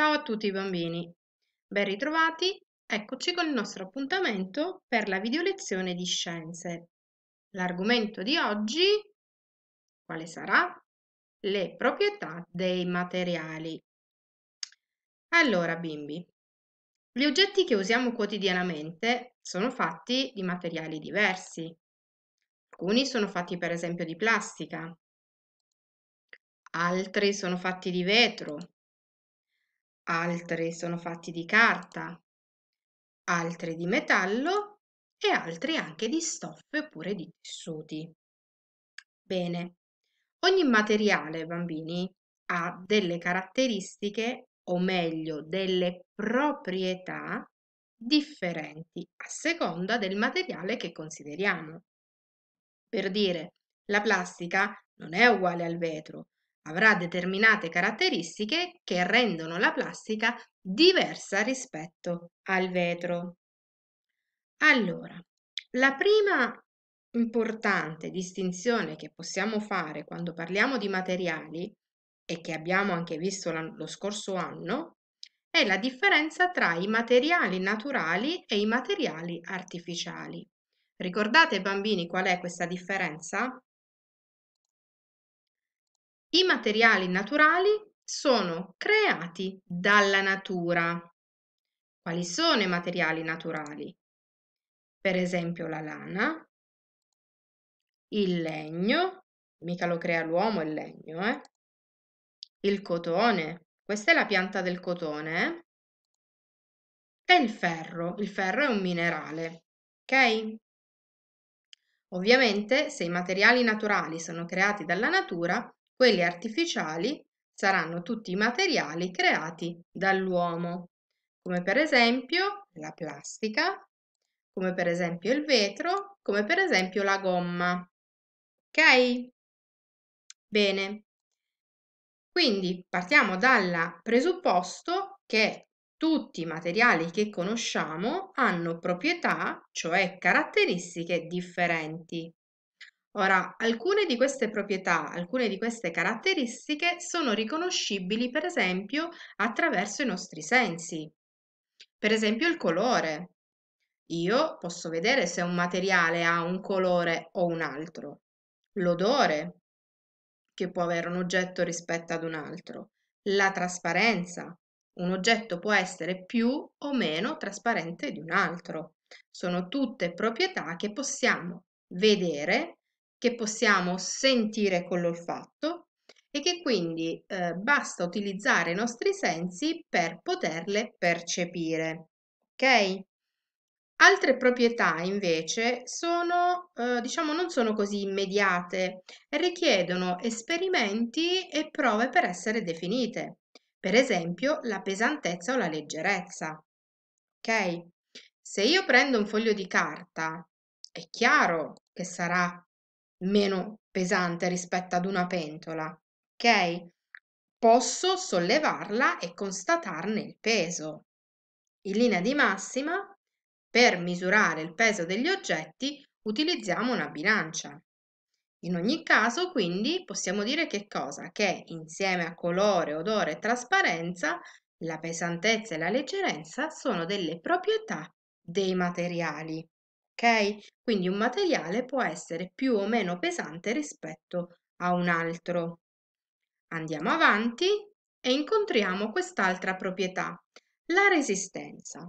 Ciao a tutti i bambini, ben ritrovati, eccoci con il nostro appuntamento per la videolezione di scienze. L'argomento di oggi, quale sarà? Le proprietà dei materiali. Allora bimbi, gli oggetti che usiamo quotidianamente sono fatti di materiali diversi. Alcuni sono fatti per esempio di plastica, altri sono fatti di vetro, altri sono fatti di carta, altri di metallo e altri anche di stoffe oppure di tessuti. Bene, ogni materiale, bambini, ha delle caratteristiche, o meglio, delle proprietà differenti a seconda del materiale che consideriamo. Per dire, la plastica non è uguale al vetro, avrà determinate caratteristiche che rendono la plastica diversa rispetto al vetro. Allora, la prima importante distinzione che possiamo fare quando parliamo di materiali e che abbiamo anche visto lo scorso anno è la differenza tra i materiali naturali e i materiali artificiali. Ricordate bambini qual è questa differenza? I materiali naturali sono creati dalla natura. Quali sono i materiali naturali? Per esempio la lana, il legno, mica lo crea l'uomo il legno, eh? il cotone, questa è la pianta del cotone, eh? e il ferro, il ferro è un minerale, ok? Ovviamente se i materiali naturali sono creati dalla natura, quelli artificiali saranno tutti i materiali creati dall'uomo, come per esempio la plastica, come per esempio il vetro, come per esempio la gomma. Ok? Bene. Quindi partiamo dal presupposto che tutti i materiali che conosciamo hanno proprietà, cioè caratteristiche differenti. Ora, alcune di queste proprietà, alcune di queste caratteristiche sono riconoscibili per esempio attraverso i nostri sensi. Per esempio il colore. Io posso vedere se un materiale ha un colore o un altro. L'odore, che può avere un oggetto rispetto ad un altro. La trasparenza. Un oggetto può essere più o meno trasparente di un altro. Sono tutte proprietà che possiamo vedere che possiamo sentire con l'olfatto e che quindi eh, basta utilizzare i nostri sensi per poterle percepire. Ok? Altre proprietà invece sono, eh, diciamo, non sono così immediate e richiedono esperimenti e prove per essere definite, per esempio la pesantezza o la leggerezza. Ok? Se io prendo un foglio di carta, è chiaro che sarà meno pesante rispetto ad una pentola, ok? Posso sollevarla e constatarne il peso. In linea di massima, per misurare il peso degli oggetti utilizziamo una bilancia. In ogni caso, quindi, possiamo dire che cosa? Che insieme a colore, odore e trasparenza, la pesantezza e la leggerezza sono delle proprietà dei materiali ok? Quindi un materiale può essere più o meno pesante rispetto a un altro. Andiamo avanti e incontriamo quest'altra proprietà, la resistenza.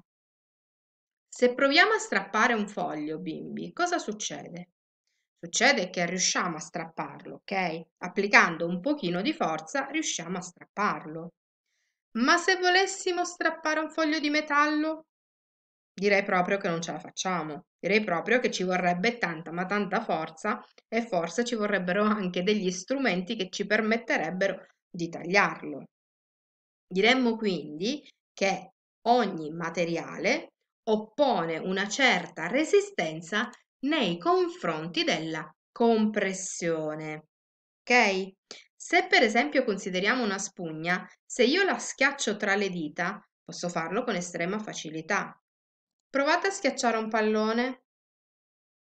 Se proviamo a strappare un foglio, bimbi, cosa succede? Succede che riusciamo a strapparlo, ok? Applicando un pochino di forza riusciamo a strapparlo. Ma se volessimo strappare un foglio di metallo, direi proprio che non ce la facciamo, direi proprio che ci vorrebbe tanta ma tanta forza e forse ci vorrebbero anche degli strumenti che ci permetterebbero di tagliarlo. Diremmo quindi che ogni materiale oppone una certa resistenza nei confronti della compressione. Ok? Se per esempio consideriamo una spugna, se io la schiaccio tra le dita, posso farlo con estrema facilità. Provate a schiacciare un pallone?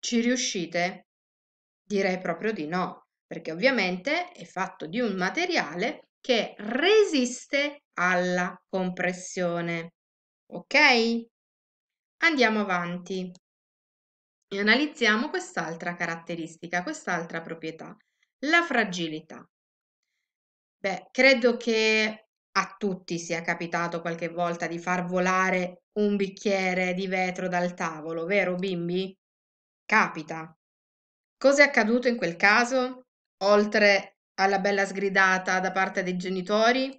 Ci riuscite? Direi proprio di no, perché ovviamente è fatto di un materiale che resiste alla compressione. Ok? Andiamo avanti e analizziamo quest'altra caratteristica, quest'altra proprietà, la fragilità. Beh, credo che a tutti sia capitato qualche volta di far volare un bicchiere di vetro dal tavolo, vero bimbi? Capita. Cos'è accaduto in quel caso? Oltre alla bella sgridata da parte dei genitori?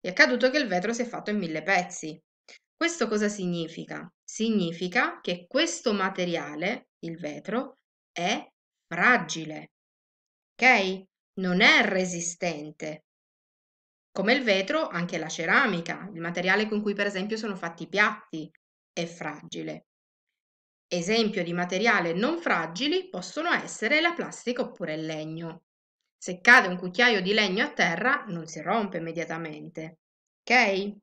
È accaduto che il vetro si è fatto in mille pezzi. Questo cosa significa? Significa che questo materiale, il vetro, è fragile. Ok? Non è resistente, come il vetro, anche la ceramica, il materiale con cui per esempio sono fatti i piatti, è fragile. Esempio di materiale non fragili possono essere la plastica oppure il legno. Se cade un cucchiaio di legno a terra non si rompe immediatamente. Ok?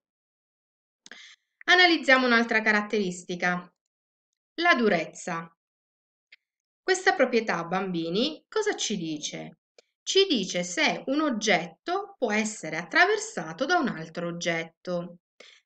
Analizziamo un'altra caratteristica, la durezza. Questa proprietà, bambini, cosa ci dice? ci dice se un oggetto può essere attraversato da un altro oggetto.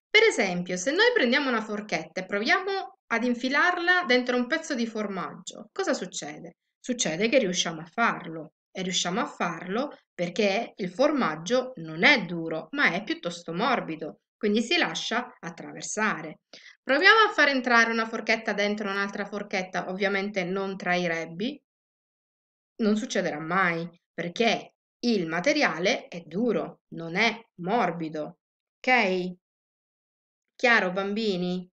Per esempio, se noi prendiamo una forchetta e proviamo ad infilarla dentro un pezzo di formaggio, cosa succede? Succede che riusciamo a farlo e riusciamo a farlo perché il formaggio non è duro, ma è piuttosto morbido, quindi si lascia attraversare. Proviamo a far entrare una forchetta dentro un'altra forchetta, ovviamente non tra i rebbi, non succederà mai perché il materiale è duro, non è morbido. Ok? Chiaro bambini?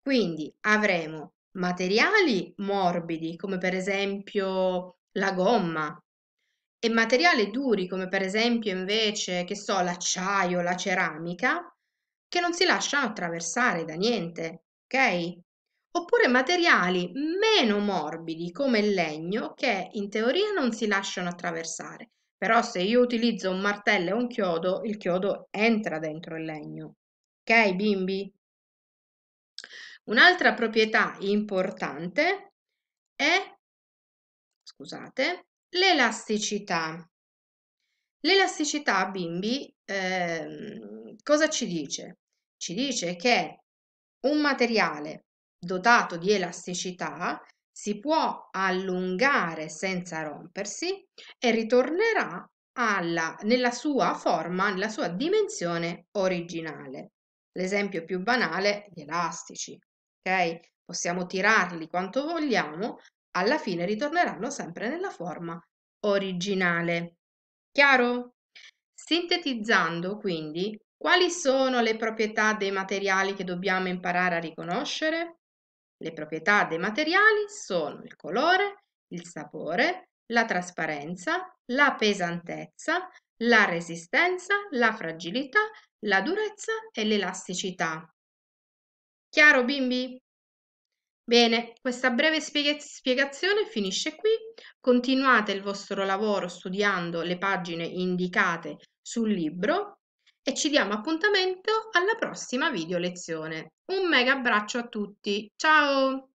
Quindi avremo materiali morbidi come per esempio la gomma e materiali duri come per esempio invece che so l'acciaio, la ceramica che non si lasciano attraversare da niente, ok? oppure materiali meno morbidi come il legno che in teoria non si lasciano attraversare, però se io utilizzo un martello e un chiodo, il chiodo entra dentro il legno. Ok bimbi? Un'altra proprietà importante è, scusate, l'elasticità. L'elasticità, bimbi, eh, cosa ci dice? Ci dice che un materiale dotato di elasticità, si può allungare senza rompersi e ritornerà alla, nella sua forma, nella sua dimensione originale. L'esempio più banale, gli elastici. Okay? Possiamo tirarli quanto vogliamo, alla fine ritorneranno sempre nella forma originale. Chiaro? Sintetizzando quindi, quali sono le proprietà dei materiali che dobbiamo imparare a riconoscere? Le proprietà dei materiali sono il colore, il sapore, la trasparenza, la pesantezza, la resistenza, la fragilità, la durezza e l'elasticità. Chiaro bimbi? Bene, questa breve spiegazione finisce qui. Continuate il vostro lavoro studiando le pagine indicate sul libro e ci diamo appuntamento alla prossima video lezione. Un mega abbraccio a tutti, ciao!